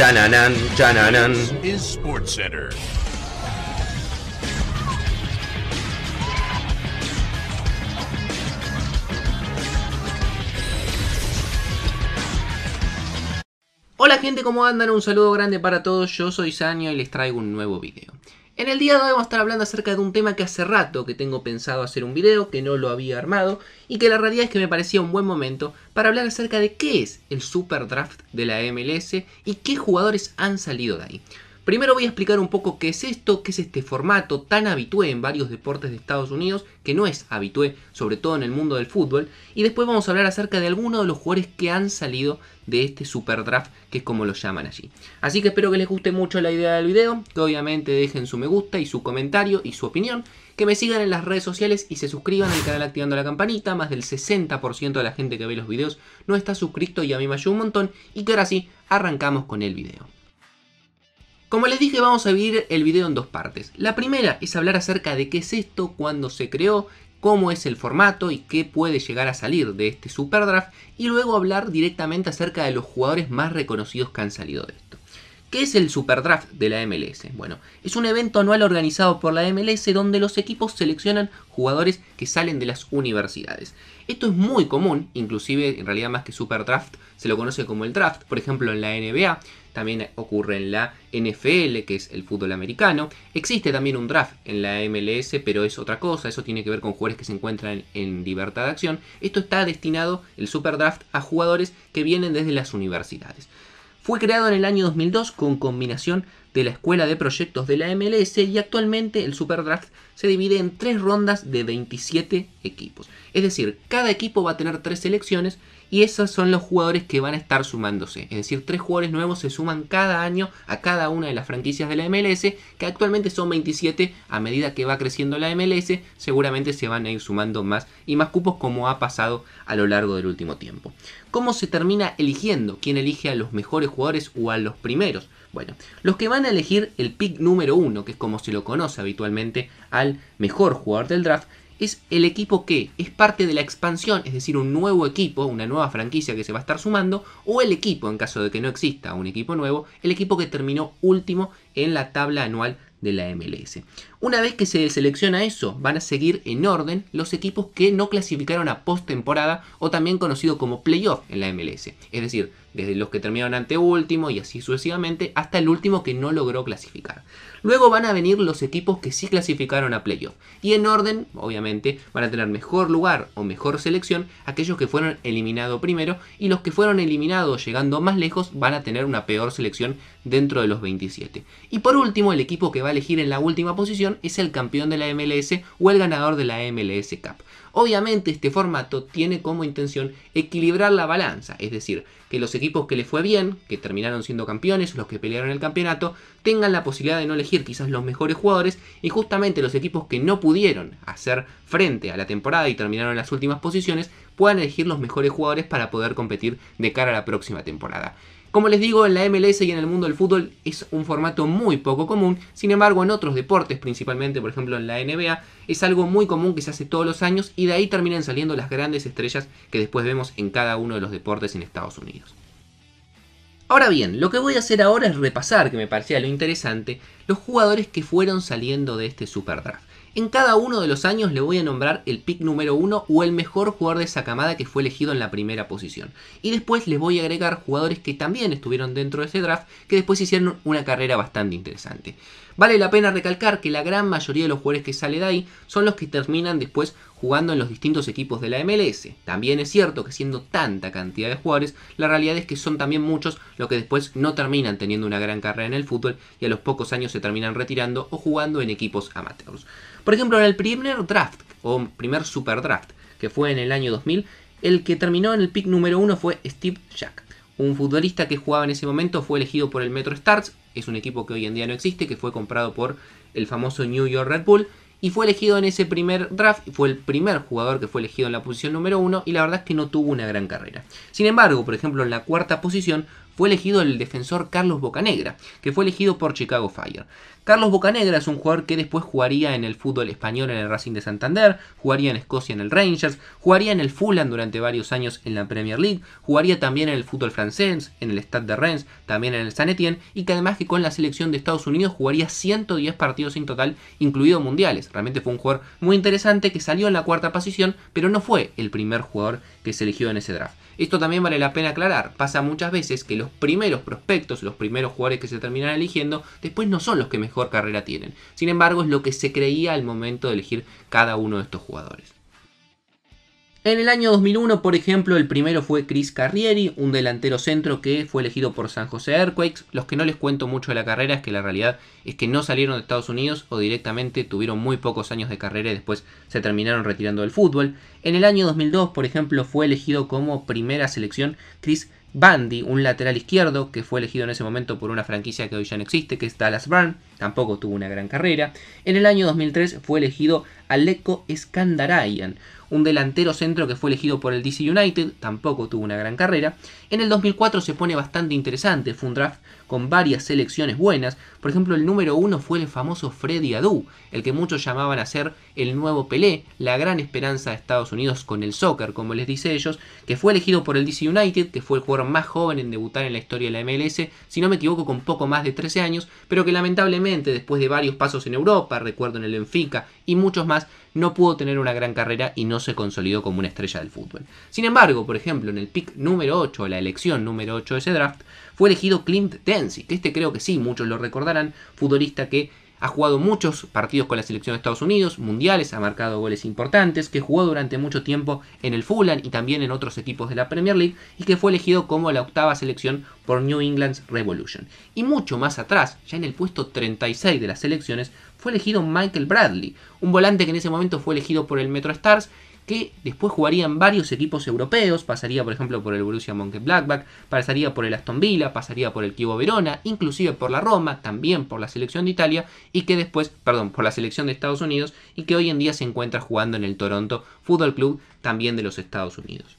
Chananan, chananan. Is Hola gente, ¿cómo andan? Un saludo grande para todos, yo soy Sanio y les traigo un nuevo video. En el día de hoy vamos a estar hablando acerca de un tema que hace rato que tengo pensado hacer un video, que no lo había armado y que la realidad es que me parecía un buen momento para hablar acerca de qué es el Super Draft de la MLS y qué jugadores han salido de ahí. Primero voy a explicar un poco qué es esto, qué es este formato tan habitué en varios deportes de Estados Unidos, que no es habitué, sobre todo en el mundo del fútbol, y después vamos a hablar acerca de algunos de los jugadores que han salido de este super draft, que es como lo llaman allí. Así que espero que les guste mucho la idea del video, que obviamente dejen su me gusta y su comentario y su opinión, que me sigan en las redes sociales y se suscriban al canal activando la campanita. Más del 60% de la gente que ve los videos no está suscrito y a mí me ayuda un montón. Y que ahora sí, arrancamos con el video. Como les dije, vamos a dividir el video en dos partes. La primera es hablar acerca de qué es esto, cuándo se creó, cómo es el formato y qué puede llegar a salir de este Superdraft y luego hablar directamente acerca de los jugadores más reconocidos que han salido de esto. ¿Qué es el Superdraft de la MLS? Bueno, es un evento anual organizado por la MLS donde los equipos seleccionan jugadores que salen de las universidades. Esto es muy común, inclusive en realidad más que super draft, se lo conoce como el draft, por ejemplo en la NBA, también ocurre en la NFL, que es el fútbol americano. Existe también un draft en la MLS, pero es otra cosa, eso tiene que ver con jugadores que se encuentran en libertad de acción. Esto está destinado, el super draft, a jugadores que vienen desde las universidades. Fue creado en el año 2002 con combinación de la Escuela de Proyectos de la MLS y actualmente el Superdraft se divide en tres rondas de 27 equipos. Es decir, cada equipo va a tener tres selecciones y esos son los jugadores que van a estar sumándose. Es decir, tres jugadores nuevos se suman cada año a cada una de las franquicias de la MLS, que actualmente son 27. A medida que va creciendo la MLS, seguramente se van a ir sumando más y más cupos como ha pasado a lo largo del último tiempo. ¿Cómo se termina eligiendo? ¿Quién elige a los mejores jugadores o a los primeros? Bueno, los que van a elegir el pick número uno, que es como se lo conoce habitualmente al mejor jugador del draft, es el equipo que es parte de la expansión, es decir, un nuevo equipo, una nueva franquicia que se va a estar sumando, o el equipo, en caso de que no exista un equipo nuevo, el equipo que terminó último en la tabla anual de la MLS. Una vez que se selecciona eso, van a seguir en orden los equipos que no clasificaron a postemporada o también conocido como playoff en la MLS. Es decir, desde los que terminaron ante último y así sucesivamente, hasta el último que no logró clasificar. Luego van a venir los equipos que sí clasificaron a playoff. Y en orden, obviamente, van a tener mejor lugar o mejor selección aquellos que fueron eliminados primero y los que fueron eliminados llegando más lejos van a tener una peor selección dentro de los 27. Y por último, el equipo que va a elegir en la última posición es el campeón de la MLS o el ganador de la MLS Cup. Obviamente este formato tiene como intención equilibrar la balanza, es decir, que los equipos que le fue bien, que terminaron siendo campeones, los que pelearon el campeonato, tengan la posibilidad de no elegir quizás los mejores jugadores y justamente los equipos que no pudieron hacer frente a la temporada y terminaron en las últimas posiciones puedan elegir los mejores jugadores para poder competir de cara a la próxima temporada. Como les digo, en la MLS y en el mundo del fútbol es un formato muy poco común, sin embargo en otros deportes, principalmente por ejemplo en la NBA, es algo muy común que se hace todos los años y de ahí terminan saliendo las grandes estrellas que después vemos en cada uno de los deportes en Estados Unidos. Ahora bien, lo que voy a hacer ahora es repasar, que me parecía lo interesante, los jugadores que fueron saliendo de este Super Draft. En cada uno de los años le voy a nombrar el pick número uno o el mejor jugador de esa camada que fue elegido en la primera posición. Y después les voy a agregar jugadores que también estuvieron dentro de ese draft, que después hicieron una carrera bastante interesante. Vale la pena recalcar que la gran mayoría de los jugadores que sale de ahí son los que terminan después jugando en los distintos equipos de la MLS. También es cierto que siendo tanta cantidad de jugadores, la realidad es que son también muchos los que después no terminan teniendo una gran carrera en el fútbol y a los pocos años se terminan retirando o jugando en equipos amateurs. Por ejemplo, en el primer draft, o primer super draft, que fue en el año 2000, el que terminó en el pick número uno fue Steve Jack. Un futbolista que jugaba en ese momento fue elegido por el Metro Stars, es un equipo que hoy en día no existe, que fue comprado por el famoso New York Red Bull, y fue elegido en ese primer draft, fue el primer jugador que fue elegido en la posición número uno, y la verdad es que no tuvo una gran carrera. Sin embargo, por ejemplo, en la cuarta posición fue elegido el defensor Carlos Bocanegra, que fue elegido por Chicago Fire. Carlos Bocanegra es un jugador que después jugaría en el fútbol español en el Racing de Santander, jugaría en Escocia en el Rangers, jugaría en el Fulham durante varios años en la Premier League, jugaría también en el fútbol francés, en el Stade de Rennes, también en el San Etienne y que además que con la selección de Estados Unidos jugaría 110 partidos en total, incluido mundiales. Realmente fue un jugador muy interesante que salió en la cuarta posición, pero no fue el primer jugador que se eligió en ese draft. Esto también vale la pena aclarar, pasa muchas veces que los primeros prospectos, los primeros jugadores que se terminan eligiendo, después no son los que mejor carrera tienen. Sin embargo, es lo que se creía al momento de elegir cada uno de estos jugadores. En el año 2001, por ejemplo, el primero fue Chris Carrieri, un delantero centro que fue elegido por San José Earthquakes. Los que no les cuento mucho de la carrera es que la realidad es que no salieron de Estados Unidos o directamente tuvieron muy pocos años de carrera y después se terminaron retirando del fútbol. En el año 2002, por ejemplo, fue elegido como primera selección Chris Bandy, un lateral izquierdo que fue elegido en ese momento por una franquicia que hoy ya no existe, que es Dallas Brown, tampoco tuvo una gran carrera. En el año 2003 fue elegido Aleko Skandarayan, un delantero centro que fue elegido por el DC United, tampoco tuvo una gran carrera. En el 2004 se pone bastante interesante, fue un draft con varias selecciones buenas, por ejemplo el número uno fue el famoso Freddy Adu, el que muchos llamaban a ser el nuevo Pelé, la gran esperanza de Estados Unidos con el soccer, como les dice ellos, que fue elegido por el DC United, que fue el jugador más joven en debutar en la historia de la MLS, si no me equivoco con poco más de 13 años, pero que lamentablemente después de varios pasos en Europa, recuerdo en el Benfica y muchos más, no pudo tener una gran carrera y no se consolidó como una estrella del fútbol. Sin embargo, por ejemplo, en el pick número 8, la elección número 8 de ese draft, fue elegido Clint Dempsey, que este creo que sí, muchos lo recordarán, futbolista que ha jugado muchos partidos con la selección de Estados Unidos, mundiales, ha marcado goles importantes, que jugó durante mucho tiempo en el Fulham y también en otros equipos de la Premier League y que fue elegido como la octava selección por New England's Revolution. Y mucho más atrás, ya en el puesto 36 de las selecciones, fue elegido Michael Bradley, un volante que en ese momento fue elegido por el Metro Stars que después jugarían varios equipos europeos, pasaría por ejemplo por el Borussia Blackback, pasaría por el Aston Villa, pasaría por el Kivo Verona, inclusive por la Roma, también por la selección de Italia y que después, perdón, por la selección de Estados Unidos y que hoy en día se encuentra jugando en el Toronto Football Club, también de los Estados Unidos.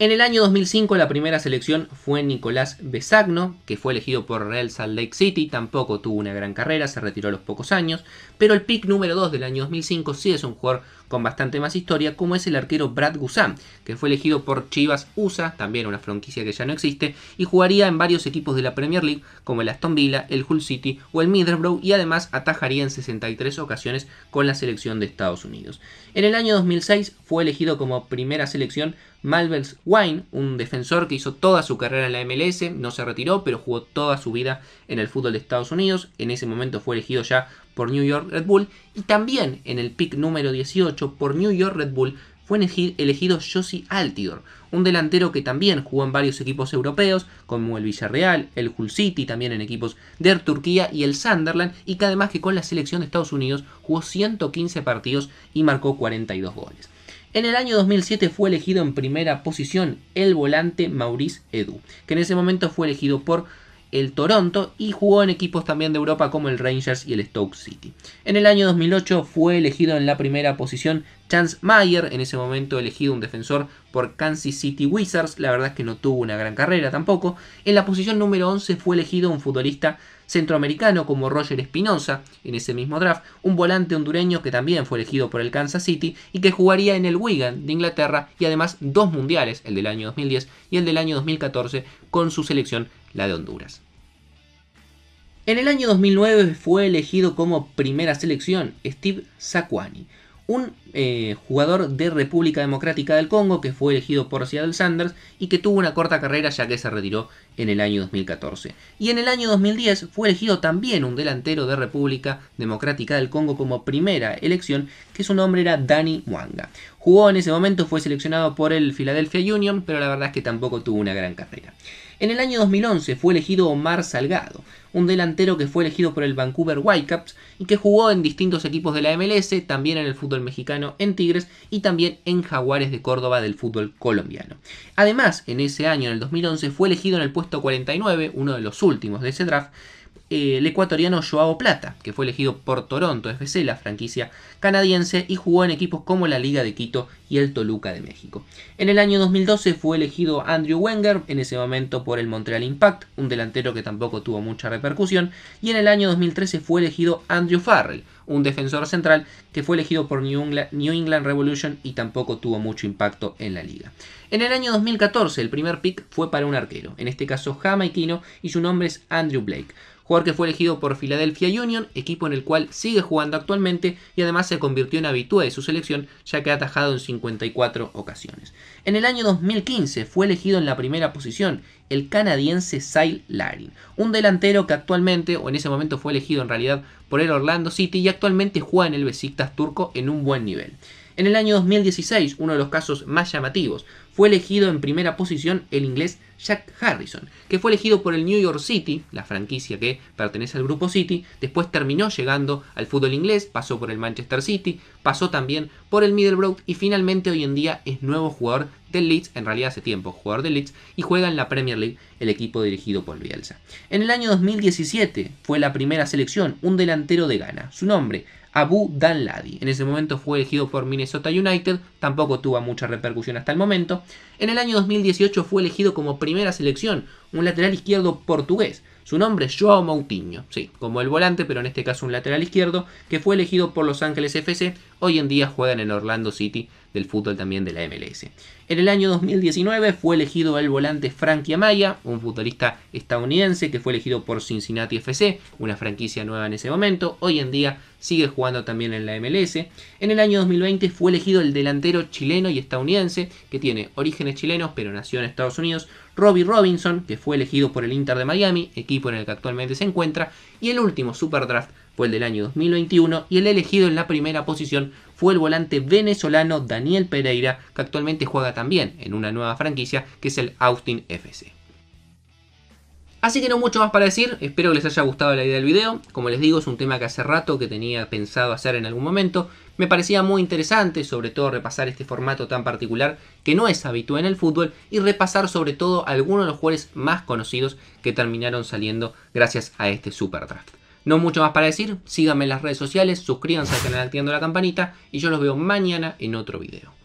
En el año 2005 la primera selección fue Nicolás Besagno, que fue elegido por Real Salt Lake City, tampoco tuvo una gran carrera, se retiró a los pocos años, pero el pick número 2 del año 2005 sí es un jugador con bastante más historia, como es el arquero Brad Guzán, que fue elegido por Chivas USA, también una franquicia que ya no existe, y jugaría en varios equipos de la Premier League, como el Aston Villa, el Hull City o el Middlesbrough, y además atajaría en 63 ocasiones con la selección de Estados Unidos. En el año 2006 fue elegido como primera selección Malvels Wine, un defensor que hizo toda su carrera en la MLS, no se retiró, pero jugó toda su vida en el fútbol de Estados Unidos. En ese momento fue elegido ya por New York Red Bull. Y también en el pick número 18 por New York Red Bull fue elegido Josie Altidor, un delantero que también jugó en varios equipos europeos, como el Villarreal, el Hull City, también en equipos de Turquía y el Sunderland, y que además que con la selección de Estados Unidos jugó 115 partidos y marcó 42 goles. En el año 2007 fue elegido en primera posición el volante Maurice Edu, que en ese momento fue elegido por el Toronto y jugó en equipos también de Europa como el Rangers y el Stoke City. En el año 2008 fue elegido en la primera posición Chance Mayer, en ese momento elegido un defensor por Kansas City Wizards, la verdad es que no tuvo una gran carrera tampoco. En la posición número 11 fue elegido un futbolista centroamericano como Roger Espinosa en ese mismo draft, un volante hondureño que también fue elegido por el Kansas City y que jugaría en el Wigan de Inglaterra y además dos mundiales, el del año 2010 y el del año 2014 con su selección, la de Honduras. En el año 2009 fue elegido como primera selección Steve Sakwani, un eh, jugador de República Democrática del Congo que fue elegido por Seattle Sanders y que tuvo una corta carrera ya que se retiró en el año 2014. Y en el año 2010 fue elegido también un delantero de República Democrática del Congo como primera elección, que su nombre era Danny Mwanga. Jugó en ese momento, fue seleccionado por el Philadelphia Union, pero la verdad es que tampoco tuvo una gran carrera. En el año 2011 fue elegido Omar Salgado, un delantero que fue elegido por el Vancouver Whitecaps y que jugó en distintos equipos de la MLS, también en el fútbol mexicano en Tigres y también en Jaguares de Córdoba del fútbol colombiano. Además, en ese año, en el 2011, fue elegido en el puesto 49, uno de los últimos de ese draft, eh, el ecuatoriano Joao Plata, que fue elegido por Toronto FC, la franquicia canadiense, y jugó en equipos como la Liga de Quito y el Toluca de México. En el año 2012 fue elegido Andrew Wenger, en ese momento por el Montreal Impact, un delantero que tampoco tuvo mucha repercusión, y en el año 2013 fue elegido Andrew Farrell, un defensor central que fue elegido por New England, Revolution y tampoco tuvo mucho impacto en la liga. En el año 2014 el primer pick fue para un arquero, en este caso jamaiquino, y su nombre es Andrew Blake jugador que fue elegido por Philadelphia Union, equipo en el cual sigue jugando actualmente y además se convirtió en habitué de su selección ya que ha atajado en 54 ocasiones. En el año 2015 fue elegido en la primera posición el canadiense Sail Larin, un delantero que actualmente, o en ese momento fue elegido en realidad por el Orlando City y actualmente juega en el Besiktas turco en un buen nivel. En el año 2016, uno de los casos más llamativos, fue elegido en primera posición el inglés Jack Harrison, que fue elegido por el New York City, la franquicia que pertenece al grupo City, después terminó llegando al fútbol inglés, pasó por el Manchester City, pasó también por el Middlebrook y finalmente hoy en día es nuevo jugador del Leeds, en realidad hace tiempo jugador del Leeds, y juega en la Premier League, el equipo dirigido por Bielsa. En el año 2017 fue la primera selección, un delantero de Ghana. Su nombre, Abu Danladi. En ese momento fue elegido por Minnesota United, tampoco tuvo mucha repercusión hasta el momento. En el año 2018 fue elegido como primera selección, un lateral izquierdo portugués. Su nombre es Joao Moutinho, sí, como el volante, pero en este caso un lateral izquierdo, que fue elegido por Los Ángeles FC, hoy en día juega en el Orlando City del fútbol también de la MLS. En el año 2019 fue elegido el volante Frankie Amaya, un futbolista estadounidense que fue elegido por Cincinnati FC, una franquicia nueva en ese momento, hoy en día sigue jugando también en la MLS. En el año 2020 fue elegido el delantero chileno y estadounidense, que tiene orígenes chilenos pero nació en Estados Unidos, Robbie Robinson, que fue elegido por el Inter de Miami, equipo en el que actualmente se encuentra, y el último super draft fue el del año 2021, y el elegido en la primera posición fue el volante venezolano Daniel Pereira, que actualmente juega también en una nueva franquicia que es el Austin FC. Así que no mucho más para decir, espero que les haya gustado la idea del video, como les digo es un tema que hace rato que tenía pensado hacer en algún momento, me parecía muy interesante sobre todo repasar este formato tan particular que no es habitual en el fútbol y repasar sobre todo algunos de los jugadores más conocidos que terminaron saliendo gracias a este super draft. No mucho más para decir, síganme en las redes sociales, suscríbanse al canal activando la campanita y yo los veo mañana en otro video.